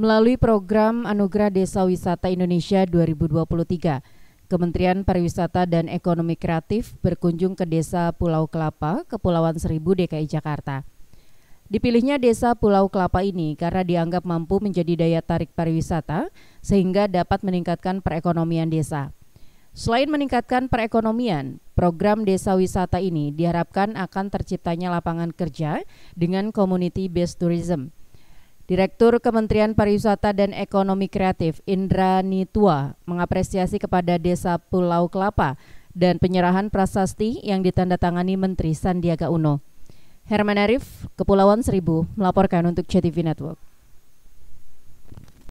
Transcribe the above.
melalui program Anugerah Desa Wisata Indonesia 2023. Kementerian Pariwisata dan Ekonomi Kreatif berkunjung ke Desa Pulau Kelapa, Kepulauan Seribu, DKI Jakarta. Dipilihnya desa Pulau Kelapa ini karena dianggap mampu menjadi daya tarik pariwisata sehingga dapat meningkatkan perekonomian desa. Selain meningkatkan perekonomian, program desa wisata ini diharapkan akan terciptanya lapangan kerja dengan community based tourism. Direktur Kementerian Pariwisata dan Ekonomi Kreatif Indra Nitua mengapresiasi kepada Desa Pulau Kelapa dan penyerahan prasasti yang ditandatangani Menteri Sandiaga Uno. Herman Arif, Kepulauan Seribu, melaporkan untuk CTV Network.